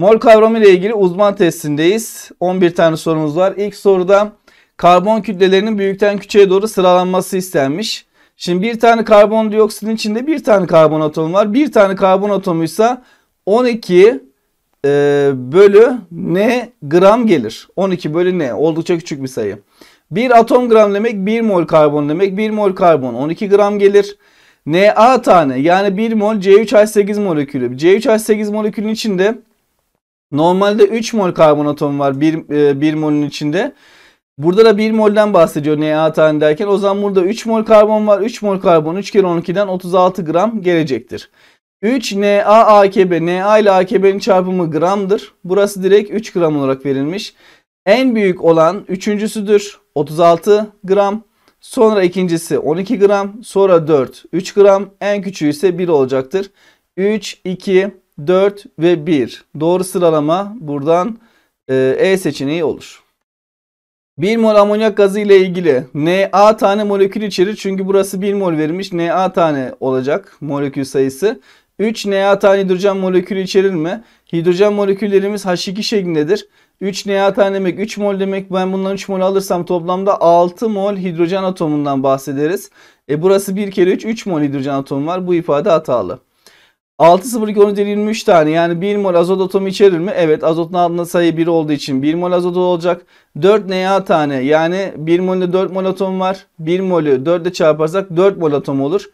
Mol kavramı ile ilgili uzman testindeyiz. 11 tane sorumuz var. İlk soruda karbon kütlelerinin büyükten küçüğe doğru sıralanması istenmiş. Şimdi bir tane karbondioksitin içinde bir tane karbon atomu var. Bir tane karbon atomuysa 12 e, bölü ne gram gelir. 12 bölü ne oldukça küçük bir sayı. Bir atom gram demek 1 mol karbon demek. 1 mol karbon 12 gram gelir. Na tane yani 1 mol C3H8 molekülü. C3H8 molekülünün içinde Normalde 3 mol karbonat var 1, e, 1 molün içinde. Burada da 1 molden bahsediyor NaH tane derken. O zaman burada 3 mol karbon var. 3 mol karbon 3 kere 12'den 36 gram gelecektir. 3 Na AKB, Na ile AKB'nin çarpımı gramdır. Burası direkt 3 gram olarak verilmiş. En büyük olan üçüncüsüdür. 36 gram. Sonra ikincisi 12 gram. Sonra 4, 3 gram. En küçüğü ise 1 olacaktır. 3, 2, 4 ve 1. Doğru sıralama buradan E, e seçeneği olur. 1 mol amonyak gazı ile ilgili Na tane molekül içerir. Çünkü burası 1 mol verilmiş. Na tane olacak molekül sayısı. 3 Na tane hidrojen molekülü içerir mi? Hidrojen moleküllerimiz H2 şeklindedir. 3 Na tane demek 3 mol demek. Ben bundan 3 mol alırsam toplamda 6 mol hidrojen atomundan bahsederiz. E burası 1 kere 3 3 mol hidrojen atomu var. Bu ifade hatalı. 6 6.02.13.23 tane yani 1 mol azot atomu içerir mi? Evet azotun altında sayı 1 olduğu için 1 mol azot olacak. 4 NA tane yani 1 molde 4 mol atom var. 1 molü 4 4'e çarparsak 4 mol atom olur.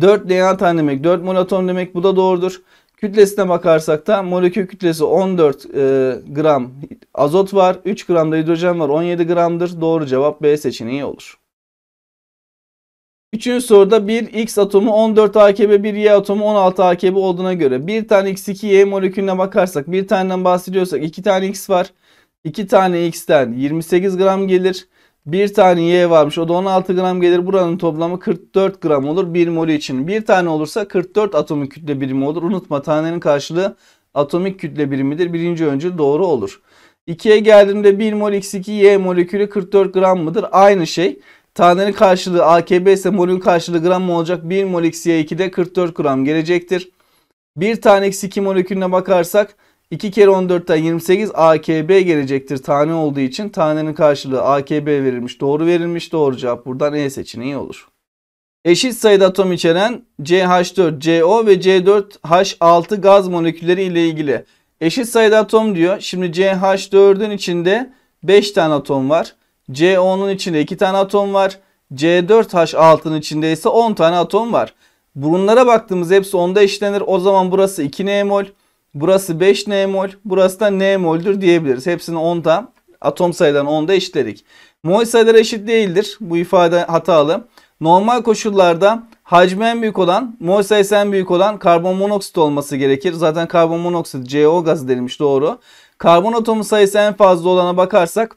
4 DNA tane demek 4 mol atom demek bu da doğrudur. Kütlesine bakarsak da molekül kütlesi 14 e, gram azot var. 3 gram da hidrojen var. 17 gramdır. Doğru cevap B seçeneği olur. Üçüncü soruda bir X atomu 14 AKB, bir Y atomu 16 AKB olduğuna göre bir tane x iki y molekülüne bakarsak bir taneden bahsediyorsak iki tane X var. İki tane X'ten 28 gram gelir. Bir tane Y varmış o da 16 gram gelir. Buranın toplamı 44 gram olur bir molü için. Bir tane olursa 44 atomik kütle birimi olur. Unutma tanenin karşılığı atomik kütle birimidir. Birinci öncül doğru olur. 2'ye geldiğimde 1 mol x2 y molekülü 44 gram mıdır? Aynı şey. Tanenin karşılığı AKB ise molün karşılığı gram mı olacak? 1 mol eksi Y2'de 44 gram gelecektir. 1 tane eksi 2 molekülüne bakarsak 2 kere 14'ten 28 AKB gelecektir tane olduğu için tanenin karşılığı AKB verilmiş. Doğru verilmiş. Doğru cevap buradan E seçeneği olur. Eşit sayıda atom içeren CH4CO ve C4H6 gaz molekülleri ile ilgili. Eşit sayıda atom diyor. Şimdi CH4'ün içinde 5 tane atom var. CO'nun içinde 2 tane atom var. C4H6'nın içinde ise 10 tane atom var. Bunlara baktığımız hepsi 10'da eşlenir. O zaman burası 2N mol. Burası 5N mol. Burası da N mol'dür diyebiliriz. Hepsini 10'da atom sayılarını 10'da eşitledik. Mol sayıları eşit değildir. Bu ifade hatalı. Normal koşullarda hacmi en büyük olan, mol sayısı en büyük olan karbon monoksit olması gerekir. Zaten karbon monoksit CO gazı denilmiş doğru. Karbon atomu sayısı en fazla olana bakarsak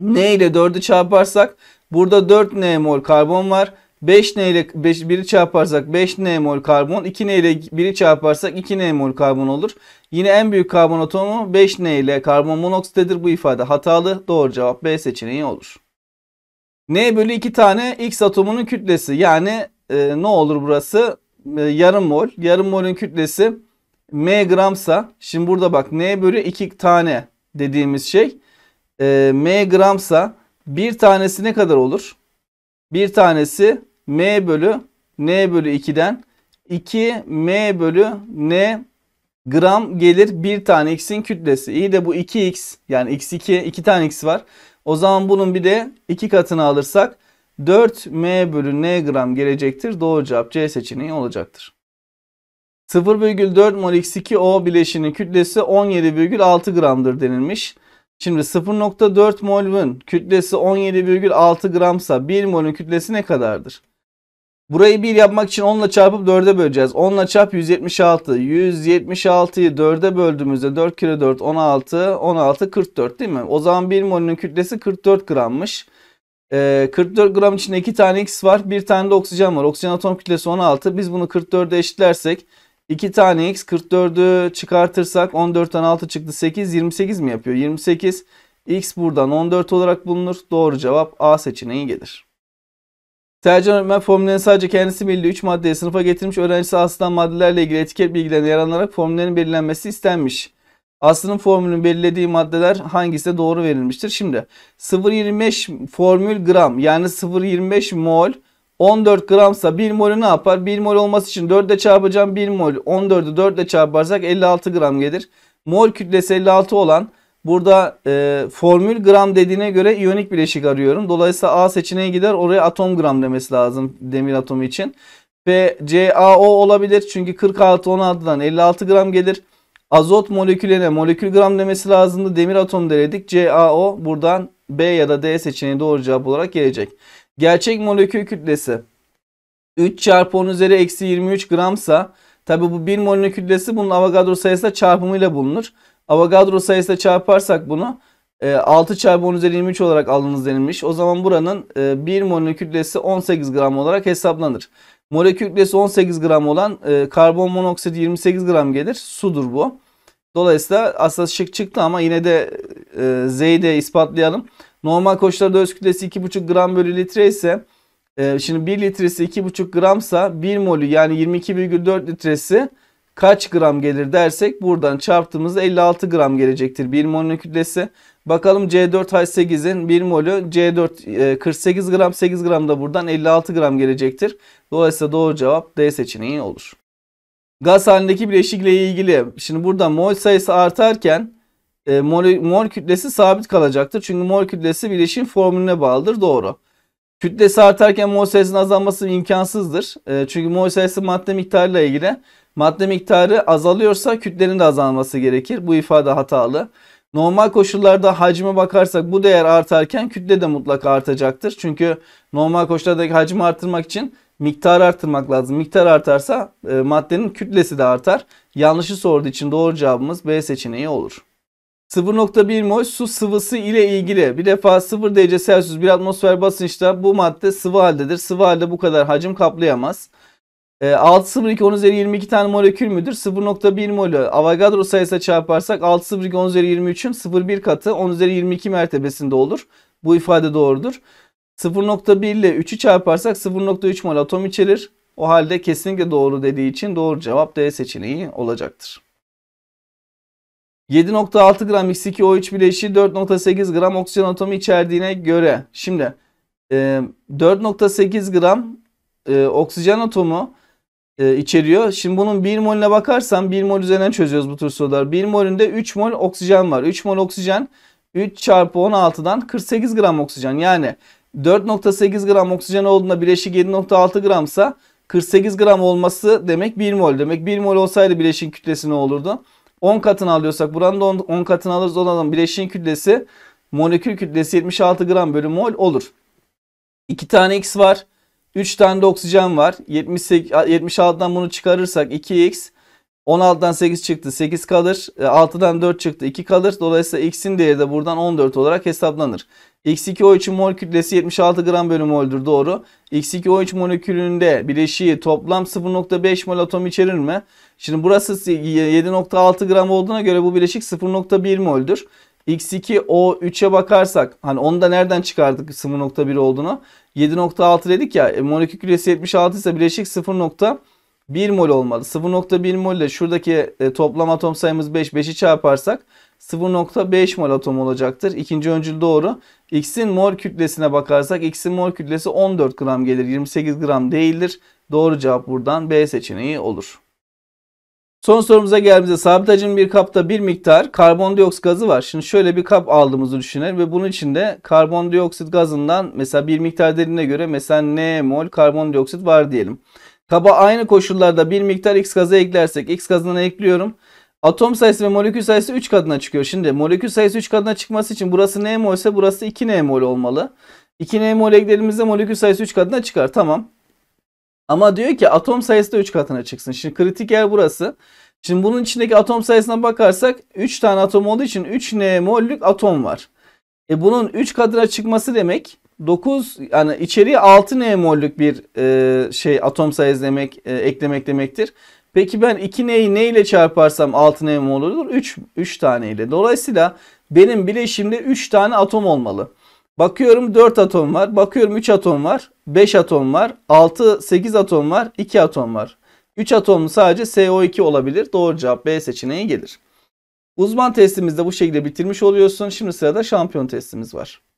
N ile 4'ü çarparsak burada 4 N mol karbon var. 5 N ile 5, 1'i çarparsak 5 N mol karbon. 2 N ile 1'i çarparsak 2 N mol karbon olur. Yine en büyük karbon atomu 5 N ile karbon monoksittir. Bu ifade hatalı. Doğru cevap B seçeneği olur. N bölü 2 tane X atomunun kütlesi. Yani e, ne olur burası? E, yarım mol. Yarım molün kütlesi M gramsa. Şimdi burada bak N bölü 2 tane dediğimiz şey e, m gramsa bir tanesi ne kadar olur? Bir tanesi m bölü n bölü 2'den 2 m bölü n gram gelir bir tane x'in kütlesi. İyi de bu 2x yani x2 iki tane x var. O zaman bunun bir de iki katını alırsak 4m bölü n gram gelecektir. Doğru cevap C seçeneği olacaktır. 0,4 mol x2O bileşinin kütlesi 17,6 gramdır denilmiş. Şimdi 0.4 mol'ün kütlesi 17,6 gramsa 1 mol'ün kütlesi ne kadardır? Burayı 1 yapmak için 10 ile çarpıp 4'e böleceğiz. 10 ile çarp 176. 176'yı 4'e böldüğümüzde 4 kere 4 16. 16 44 değil mi? O zaman 1 mol'ün kütlesi 44 grammış. Ee, 44 gram içinde 2 tane X var. 1 tane de oksijen var. Oksijen atom kütlesi 16. Biz bunu 44'e eşitlersek 2 tane x 44'ü çıkartırsak 14'ten 6 çıktı 8 28 mi yapıyor? 28 x buradan 14 olarak bulunur. Doğru cevap A seçeneği gelir. Tercih öğretmen formüllerin sadece kendisi bildiği 3 maddeyi sınıfa getirmiş. Öğrencisi aslında maddelerle ilgili etiket bilgilerine yararlanarak formüllerin belirlenmesi istenmiş. Aslının formülünün belirlediği maddeler hangisine doğru verilmiştir? Şimdi 0.25 formül gram yani 0.25 mol 14 gramsa 1 molü ne yapar? 1 mol olması için 4 ile çarpacağım 1 mol. 14'ü 4 ile çarparsak 56 gram gelir. Mol kütlesi 56 olan burada e, formül gram dediğine göre iyonik bileşik arıyorum. Dolayısıyla A seçeneği gider oraya atom gram demesi lazım demir atomu için. Ve CaO olabilir çünkü 46 16'dan 56 gram gelir. Azot molekülüne molekül gram demesi lazımdı. Demir atom denedik. CaO buradan B ya da D seçeneği doğru cevap olarak gelecek. Gerçek molekül kütlesi 3 çarpı 10 üzeri eksi 23 gramsa tabi bu 1 molekül kütlesi bunun Avogadro sayısıyla çarpımıyla bulunur. Avogadro sayısıyla çarparsak bunu 6 e, çarpı 10 üzeri 23 olarak alınız denilmiş. O zaman buranın 1 e, molekül kütlesi 18 gram olarak hesaplanır. Molekül kütlesi 18 gram olan e, karbon monoksit 28 gram gelir. Sudur bu. Dolayısıyla aslında şık çıktı ama yine de Z'yi de ispatlayalım. Normal koşullarda öz kütlesi 2,5 gram bölü litre ise e, şimdi 1 litresi 2,5 gramsa 1 molü yani 22,4 litresi kaç gram gelir dersek buradan çarptığımızda 56 gram gelecektir 1 molün kütlesi. Bakalım C4H8'in 1 molü C4 48 e, gram 8 gram da buradan 56 gram gelecektir. Dolayısıyla doğru cevap D seçeneği olur. Gaz halindeki bileşikle ilgili şimdi burada mol sayısı artarken e, mol, mol kütlesi sabit kalacaktır. Çünkü mol kütlesi bileşin formülüne bağlıdır. Doğru. Kütlesi artarken mol sayısının azalması imkansızdır. E, çünkü mol sayısı madde miktarıyla ilgili. Madde miktarı azalıyorsa kütlenin de azalması gerekir. Bu ifade hatalı. Normal koşullarda hacme bakarsak bu değer artarken kütle de mutlaka artacaktır. Çünkü normal koşullardaki hacmi artırmak için miktar artırmak lazım. Miktar artarsa e, maddenin kütlesi de artar. Yanlışı sorduğu için doğru cevabımız B seçeneği olur. 0.1 mol su sıvısı ile ilgili bir defa 0 derece Celsius bir atmosfer basınçta bu madde sıvı haldedir. Sıvı halde bu kadar hacim kaplayamaz. E, 6.02 10 üzeri 22 tane molekül müdür? 0.1 molü Avogadro sayısıyla çarparsak 6.02 10 üzeri 23'ün 0.1 katı 10 üzeri 22 mertebesinde olur. Bu ifade doğrudur. 0.1 ile 3'ü çarparsak 0.3 mol atom içerir. O halde kesinlikle doğru dediği için doğru cevap D seçeneği olacaktır. 7.6 gram X2O3 bileşiği 4.8 gram oksijen atomu içerdiğine göre şimdi 4.8 e, gram e, oksijen atomu e, içeriyor. Şimdi bunun 1 molüne bakarsam 1 mol üzerinden çözüyoruz bu tür sorular. 1 molünde 3 mol oksijen var. 3 mol oksijen 3 çarpı 16'dan 48 gram oksijen. Yani 4.8 gram oksijen olduğunda bileşik 7.6 gramsa 48 gram olması demek 1 mol. Demek 1 mol olsaydı bileşin kütlesi ne olurdu? 10 katını alıyorsak buranın da 10, 10 katını alırız. O zaman bileşiğin kütlesi molekül kütlesi 76 gram bölü mol olur. 2 tane x var. 3 tane de oksijen var. 78, 76'dan bunu çıkarırsak 2x 16'dan 8 çıktı 8 kalır. 6'dan e, 4 çıktı 2 kalır. Dolayısıyla x'in değeri de buradan 14 olarak hesaplanır. x 2 o 3 mol kütlesi 76 gram bölü moldür doğru. X2O3 molekülünde bileşiği toplam 0.5 mol atom içerir mi? Şimdi burası 7.6 gram olduğuna göre bu bileşik 0.1 moldür. X2O3'e bakarsak hani onu da nereden çıkardık 0.1 olduğunu? 7.6 dedik ya e, molekül kütlesi 76 ise bileşik 0. 1 mol olmalı. 0.1 mol ile şuradaki e, toplam atom sayımız 5. 5'i çarparsak 0.5 mol atom olacaktır. İkinci öncül doğru. X'in mol kütlesine bakarsak X'in mol kütlesi 14 gram gelir. 28 gram değildir. Doğru cevap buradan B seçeneği olur. Son sorumuza geldiğimizde sabit hacim bir kapta bir miktar karbondioksit gazı var. Şimdi şöyle bir kap aldığımızı düşünelim ve bunun içinde karbondioksit gazından mesela bir miktar derinine göre mesela N mol karbondioksit var diyelim. Kaba aynı koşullarda bir miktar x gazı eklersek x gazına ekliyorum. Atom sayısı ve molekül sayısı 3 katına çıkıyor. Şimdi molekül sayısı 3 katına çıkması için burası n mol ise burası 2 n mol olmalı. 2 n mol eklediğimizde molekül sayısı 3 katına çıkar. Tamam. Ama diyor ki atom sayısı da 3 katına çıksın. Şimdi kritik yer burası. Şimdi bunun içindeki atom sayısına bakarsak 3 tane atom olduğu için 3 n mollük atom var. E bunun 3 katına çıkması demek 9 yani içeriye 6 N mollük bir e, şey atom sayısı demek e, eklemek demektir. Peki ben 2 N'yi ne ile çarparsam 6 N mol olur? 3 3 tane ile. Dolayısıyla benim bileşimde 3 tane atom olmalı. Bakıyorum 4 atom var. Bakıyorum 3 atom var. 5 atom var. 6 8 atom var. 2 atom var. 3 atom sadece co 2 olabilir. Doğru cevap B seçeneği gelir. Uzman testimizde bu şekilde bitirmiş oluyorsun. Şimdi sırada şampiyon testimiz var.